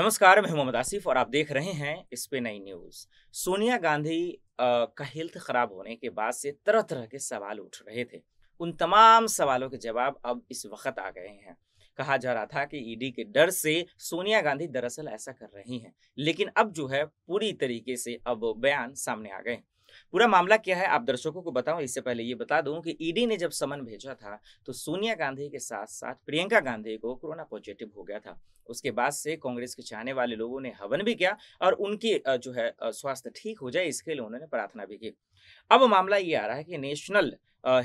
नमस्कार मैं मोहम्मद आसिफ और आप देख रहे हैं इस पे नई न्यूज सोनिया गांधी आ, का हेल्थ खराब होने के बाद से तरह तरह के सवाल उठ रहे थे उन तमाम सवालों के जवाब अब इस वक्त आ गए हैं कहा जा रहा था कि ईडी e के डर से सोनिया गांधी दरअसल ऐसा कर रही हैं लेकिन अब जो है पूरी तरीके से अब बयान सामने आ गए पूरा मामला क्या है आप दर्शकों को बताऊं इससे पहले ये बता दूं कि ईडी ने जब समन भेजा था तो सोनिया गांधी के साथ साथ प्रियंका गांधी को कोरोना पॉजिटिव हो गया था उसके बाद से कांग्रेस के चाहने वाले लोगों ने हवन भी किया और उनकी जो है स्वास्थ्य ठीक हो जाए इसके लिए उन्होंने प्रार्थना भी की अब मामला ये आ रहा है कि नेशनल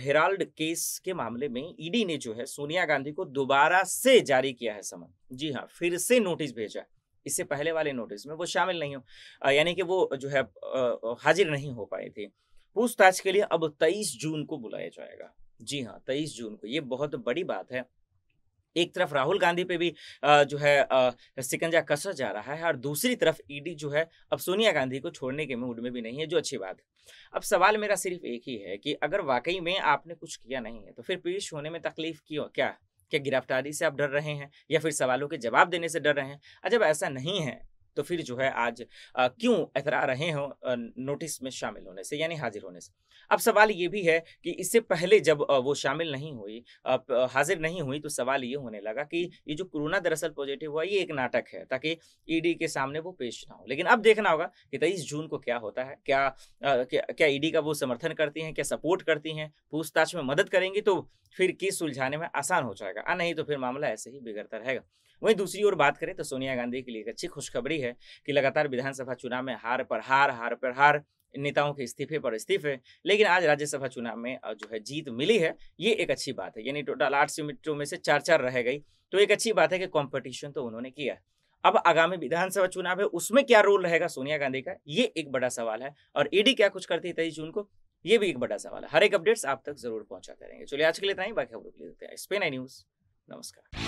हेराल्ड केस के मामले में ईडी ने जो है सोनिया गांधी को दोबारा से जारी किया है समन जी हाँ फिर से नोटिस भेजा है इससे पहले वाले नोटिस में वो शामिल नहीं हो यानी कि वो जो है हाजिर नहीं हो पाए थे पूछताछ के लिए अब तेईस जून को बुलाया जाएगा जी हाँ तेईस जून को ये बहुत बड़ी बात है एक तरफ राहुल गांधी पे भी जो है सिकंजा कसा जा रहा है और दूसरी तरफ ईडी जो है अब सोनिया गांधी को छोड़ने के मूड में भी नहीं है जो अच्छी बात है अब सवाल मेरा सिर्फ एक ही है कि अगर वाकई में आपने कुछ किया नहीं है तो फिर पेश होने में तकलीफ क्यों क्या है क्या गिरफ्तारी से आप डर रहे हैं या फिर सवालों के जवाब देने से डर रहे हैं जब अच्छा, ऐसा नहीं है तो फिर जो है आज क्यों इतरा रहे हैं नोटिस में शामिल होने से यानी हाजिर होने से अब सवाल ये भी है कि इससे पहले जब वो शामिल नहीं हुई हाजिर नहीं हुई तो सवाल ये होने लगा कि ये जो कोरोना दरअसल पॉजिटिव हुआ ये एक नाटक है ताकि ईडी के सामने वो पेश ना हो लेकिन अब देखना होगा कि तेईस जून को क्या होता है क्या क्या ईडी का वो समर्थन करती हैं क्या सपोर्ट करती हैं पूछताछ में मदद करेंगी तो फिर केस सुलझाने में आसान हो जाएगा आ नहीं तो फिर मामला ऐसे ही बिगड़ता रहेगा वहीं दूसरी ओर बात करें तो सोनिया गांधी के लिए एक अच्छी खुशखबरी है है कि लगातार विधानसभा चुनाव में हार पर हार हार पर हार नेताओं के इस्तीफे पर इस्तीफे लेकिन आज राज्यसभा चुनाव में जो है जीत मिली है ये एक अच्छी बात है यानी टोटल आठ सीटों में से चार चार रह गई तो एक अच्छी बात है कि कॉम्पिटिशन तो उन्होंने किया अब आगामी विधानसभा चुनाव है उसमें क्या रोल रहेगा सोनिया गांधी का ये एक बड़ा सवाल है और ईडी e क्या कुछ करती है तेईस जून को ये भी एक बड़ा सवाल है हर एक अपडेट्स आप तक जरूर पहुंचा करेंगे चलिए आज के लिए इतना ही बाकी खबरों के लिए स्पेन आई न्यूज नमस्कार